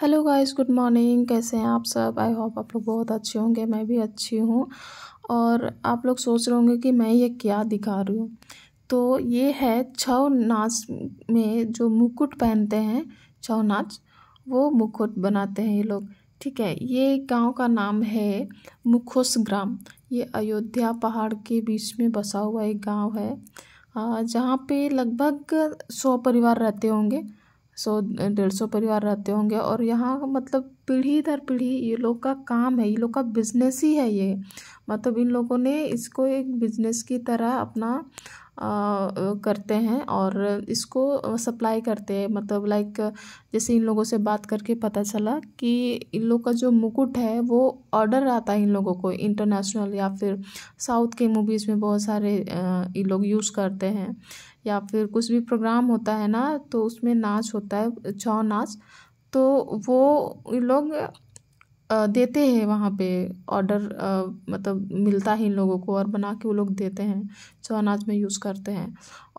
hello guys good morning कैसे हैं आप सब आई होप आप लोग बहुत अच्छे होंगे मैं भी अच्छी हूँ और आप लोग सोच रहे होंगे कि मैं ये क्या दिखा रही हूँ तो ये है छव नाच में जो मुकुट पहनते हैं छव नाच वो मुकुट बनाते हैं ये लोग ठीक है ये गांव का नाम है मुखोस ग्राम ये अयोध्या पहाड़ के बीच में बसा हुआ एक गाँव है जहाँ पर लगभग सौ परिवार रहते होंगे सौ डेढ़ सौ परिवार रहते होंगे और यहाँ मतलब पीढ़ी दर पीढ़ी ये लोग का काम है ये लोग का बिजनेस ही है ये मतलब इन लोगों ने इसको एक बिजनेस की तरह अपना करते हैं और इसको सप्लाई करते हैं मतलब लाइक जैसे इन लोगों से बात करके पता चला कि इन लोग का जो मुकुट है वो ऑर्डर आता है इन लोगों को इंटरनेशनल या फिर साउथ के मूवीज़ में बहुत सारे ये लोग यूज़ करते हैं या फिर कुछ भी प्रोग्राम होता है ना तो उसमें नाच होता है छौ नाच तो वो लोग देते हैं वहाँ पे ऑर्डर मतलब मिलता ही इन लोगों को और बना के वो लोग देते हैं जो अनाज में यूज़ करते हैं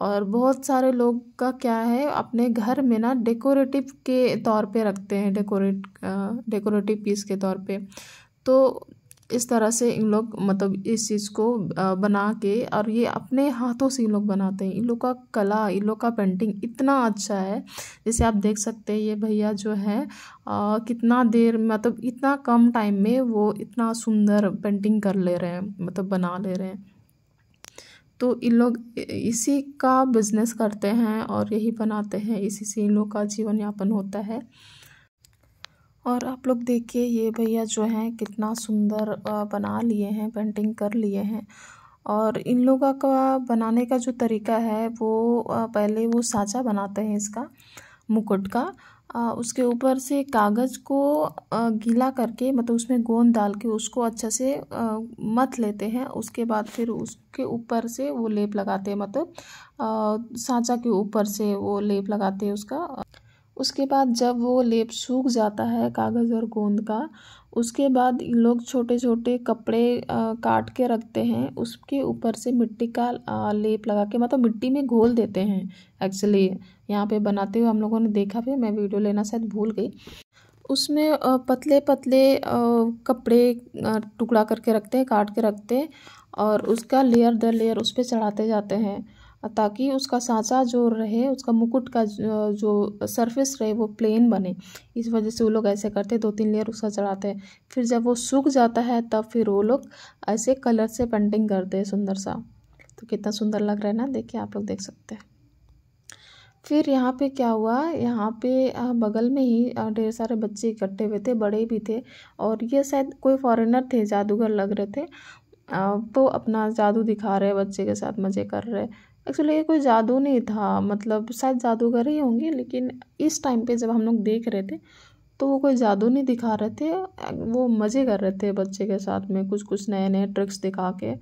और बहुत सारे लोग का क्या है अपने घर में ना डेकोरेटिव के तौर पे रखते हैं डेकोरेट डेकोरेटिव पीस के तौर पे तो इस तरह से इन लोग मतलब इस चीज़ को बना के और ये अपने हाथों से इन लोग बनाते हैं इन लोग का कला इन लोग का पेंटिंग इतना अच्छा है जैसे आप देख सकते हैं ये भैया जो है आ, कितना देर मतलब इतना कम टाइम में वो इतना सुंदर पेंटिंग कर ले रहे हैं मतलब बना ले रहे हैं तो इन लोग इसी का बिजनेस करते हैं और यही बनाते हैं इसी से इन लोग का जीवन यापन होता है और आप लोग देखिए ये भैया जो हैं कितना सुंदर बना लिए हैं पेंटिंग कर लिए हैं और इन लोगों का बनाने का जो तरीका है वो पहले वो साँचा बनाते हैं इसका मुकुट का उसके ऊपर से कागज़ को गीला करके मतलब उसमें गोंद डाल के उसको अच्छे से मत लेते हैं उसके बाद फिर उसके ऊपर से वो लेप लगाते हैं मतलब साँचा के ऊपर से वो लेप लगाते हैं उसका उसके बाद जब वो लेप सूख जाता है कागज़ और गोंद का उसके बाद इन लोग छोटे छोटे कपड़े आ, काट के रखते हैं उसके ऊपर से मिट्टी का आ, लेप लगा के मतलब मिट्टी में घोल देते हैं एक्चुअली यहाँ पे बनाते हुए हम लोगों ने देखा भी मैं वीडियो लेना शायद भूल गई उसमें पतले पतले कपड़े टुकड़ा करके रखते हैं काट के रखते हैं और उसका लेयर दर लेयर उस पर चढ़ाते जाते हैं ताकि उसका साँचा जो रहे उसका मुकुट का जो सरफेस रहे वो प्लेन बने इस वजह से वो लोग ऐसे करते दो तीन लेयर उसका चढ़ाते हैं फिर जब वो सूख जाता है तब फिर वो लोग ऐसे कलर से पेंटिंग करते हैं सुंदर सा तो कितना सुंदर लग रहा है ना देखिए आप लोग देख सकते हैं फिर यहाँ पे क्या हुआ यहाँ पे बगल में ही ढेर सारे बच्चे इकट्ठे हुए थे बड़े भी थे और ये शायद कोई फॉरेनर थे जादूगर लग रहे थे तो अपना जादू दिखा रहे बच्चे के साथ मज़े कर रहे एक्चुअली ये कोई जादू नहीं था मतलब शायद जादूगर ही होंगे लेकिन इस टाइम पे जब हम लोग देख रहे थे तो वो कोई जादू नहीं दिखा रहे थे वो मज़े कर रहे थे बच्चे के साथ में कुछ कुछ नए नए ट्रिक्स दिखा के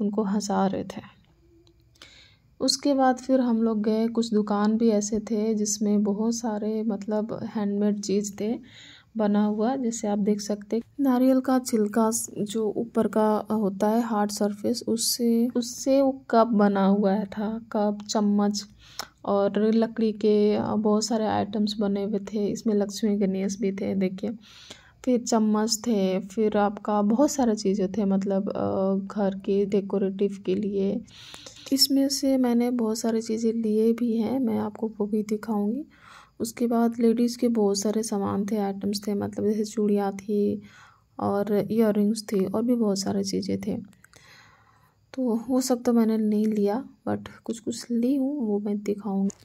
उनको हंसा रहे थे उसके बाद फिर हम लोग गए कुछ दुकान भी ऐसे थे जिसमें बहुत सारे मतलब हैंडमेड चीज़ थे बना हुआ जैसे आप देख सकते नारियल का छिलका जो ऊपर का होता है हार्ड सरफेस उससे उससे वो कप बना हुआ था कप चम्मच और लकड़ी के बहुत सारे आइटम्स बने हुए थे इसमें लक्ष्मी गणेश भी थे देखिए फिर चम्मच थे फिर आपका बहुत सारे चीज़ें थे मतलब घर के डेकोरेटिव के लिए इसमें से मैंने बहुत सारी चीज़ें लिए भी हैं मैं आपको वो भी दिखाऊँगी उसके बाद लेडीज़ के बहुत सारे सामान थे आइटम्स थे मतलब जैसे चूड़ियाँ थी और इयर थे और भी बहुत सारी चीज़ें थे तो वो सब तो मैंने नहीं लिया बट कुछ कुछ ली हूँ वो मैं दिखाऊँगी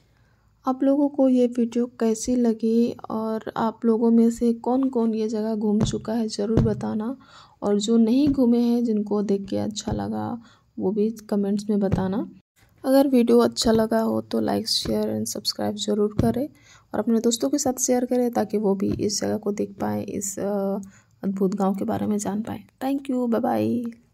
आप लोगों को ये वीडियो कैसी लगी और आप लोगों में से कौन कौन ये जगह घूम चुका है ज़रूर बताना और जो नहीं घूमे हैं जिनको देख के अच्छा लगा वो भी कमेंट्स में बताना अगर वीडियो अच्छा लगा हो तो लाइक शेयर एंड सब्सक्राइब ज़रूर करें और अपने दोस्तों के साथ शेयर करें ताकि वो भी इस जगह को देख पाएँ इस अद्भुत गांव के बारे में जान पाएँ थैंक यू बाय बाय